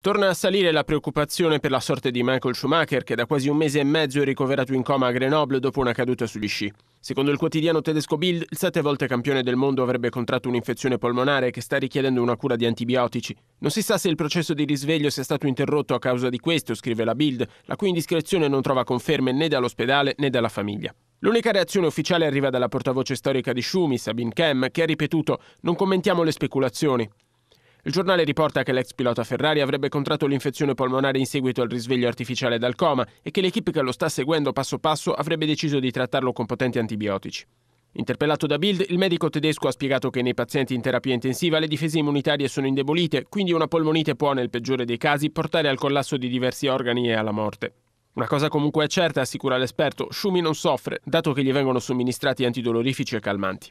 Torna a salire la preoccupazione per la sorte di Michael Schumacher, che da quasi un mese e mezzo è ricoverato in coma a Grenoble dopo una caduta sugli sci. Secondo il quotidiano tedesco Bild, il sette volte campione del mondo avrebbe contratto un'infezione polmonare che sta richiedendo una cura di antibiotici. Non si sa se il processo di risveglio sia stato interrotto a causa di questo, scrive la Bild, la cui indiscrezione non trova conferme né dall'ospedale né dalla famiglia. L'unica reazione ufficiale arriva dalla portavoce storica di Schumi, Sabine Kem, che ha ripetuto: Non commentiamo le speculazioni. Il giornale riporta che l'ex pilota Ferrari avrebbe contratto l'infezione polmonare in seguito al risveglio artificiale dal coma e che l'equipe che lo sta seguendo passo passo avrebbe deciso di trattarlo con potenti antibiotici. Interpellato da Bild, il medico tedesco ha spiegato che nei pazienti in terapia intensiva le difese immunitarie sono indebolite, quindi una polmonite può, nel peggiore dei casi, portare al collasso di diversi organi e alla morte. Una cosa comunque è certa, assicura l'esperto, Shumi non soffre, dato che gli vengono somministrati antidolorifici e calmanti.